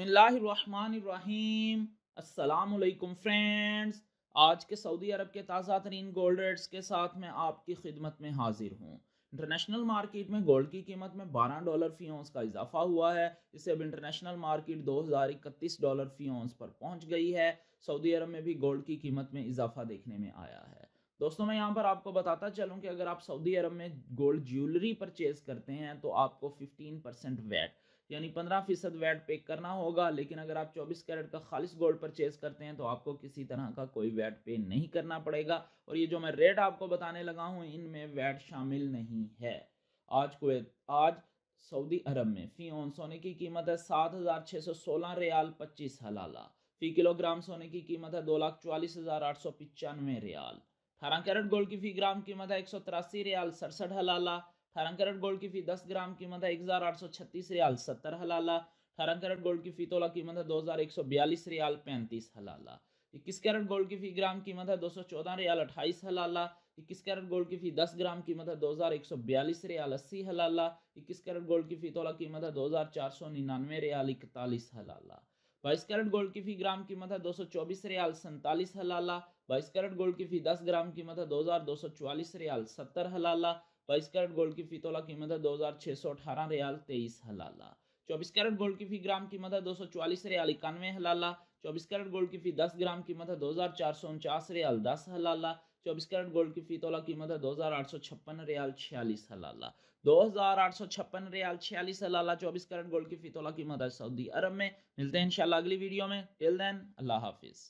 बसमीम् अल्लाम फ्रेंड्स आज के सऊदी अरब के ताज़ा तरीन गोल्ड रेट्स के साथ मैं आपकी खिदमत में हाजिर हूँ इंटरनेशनल मार्केट में गोल्ड की कीमत में 12 डॉलर फी ओंस का इजाफा हुआ है इसे अब इंटरनेशनल मार्केट 2031 डॉलर फी ओंस पर पहुँच गई है सऊदी अरब में भी गोल्ड की कीमत में इजाफा देखने में आया है दोस्तों मैं यहाँ पर आपको बताता चलूँ कि अगर आप सऊदी अरब में गोल्ड ज्वेलरी परचेज करते हैं तो आपको फिफ्टीन परसेंट वैट यानी पंद्रह फीसद वैट पे करना होगा लेकिन अगर आप चौबीस कैरेट का खालिश गोल्ड परचेज करते हैं तो आपको किसी तरह का कोई वैट पे नहीं करना पड़ेगा और ये जो मैं रेट आपको बताने लगा हूँ इनमें वैट शामिल नहीं है आज को आज सऊदी अरब में फी ऑन सोने की कीमत है सात हज़ार छः सौ सोलह रियाल पच्चीस हलाला फी किलोग्राम सोने की कीमत है दो लाख चौवालीस हज़ार आठ सौ पचानवे रियाल अठारह कैरेट गोल्ड की फी ग्राम कीमत है एक सौ तिरासी रियाल सड़सठ हलाला अठारह कैरेट गोल्ड की फी दस ग्राम कीमत है एक हज़ार आठ सौ छत्तीस रियाल सत्तर हलाला अठारह कैरेट गोल्ड की फी तोला कीमत है दो हज़ार एक सौ बयालीस रियाल पैंतीस हलाला इक्कीस कैरेट गोल्ड की फी ग्राम कीमत है दो सौ चौदह रियाल अट्ठाईस हलाला इक्कीस कैरेट गोल्ड की फी दस ग्राम कीमत है दो हज़ार एक सौ बयालीस रियाल अस्सी हलाला इक्कीस कैरेट गोल्ड की फी तोला कीमत है दो हज़ार चार सौ निन्यानवे रियाल इकतालीस हलाला बाईस कैरेट गोल्ड की फी ग्राम कीमत है दो सौ चौबीस रियाल सैंतालीस हलाला बाईस कैरेट गोल्ड की फी दस ग्राम कीमत है दो हज़ार दो सौ चवालीस रियाल सत्तर हलाला बाईस कैरेट गोल्ड की फी तोला कीमत है दो हज़ार छह सौ अठारह रियाल तेईस हलाला चौबीस कैरेट गोल्ड की फी ग्राम कीमत है दो सौ चौवालीस रियाल इक्यानवे हलाला चौबीस कैरेट गोल्ड की फी दस ग्राम कीमत है दो हज़ार चार सौ उनचास रियाल दस हलाला चौबीस कैरेट गोल्ड की फी तोला कीमत है दो हज़ार आठ सौ छप्पन रियाल छियालीस हलाला दो हज़ार आठ सौ छप्पन रियाल छियालीस हलाला चौबीस कैरेट गोल्ड की फी तोला कीमत है सऊदी अरब में मिलते हैं इंशाल्लाह अगली वीडियो में टिल देन अल्लाह हाफिज़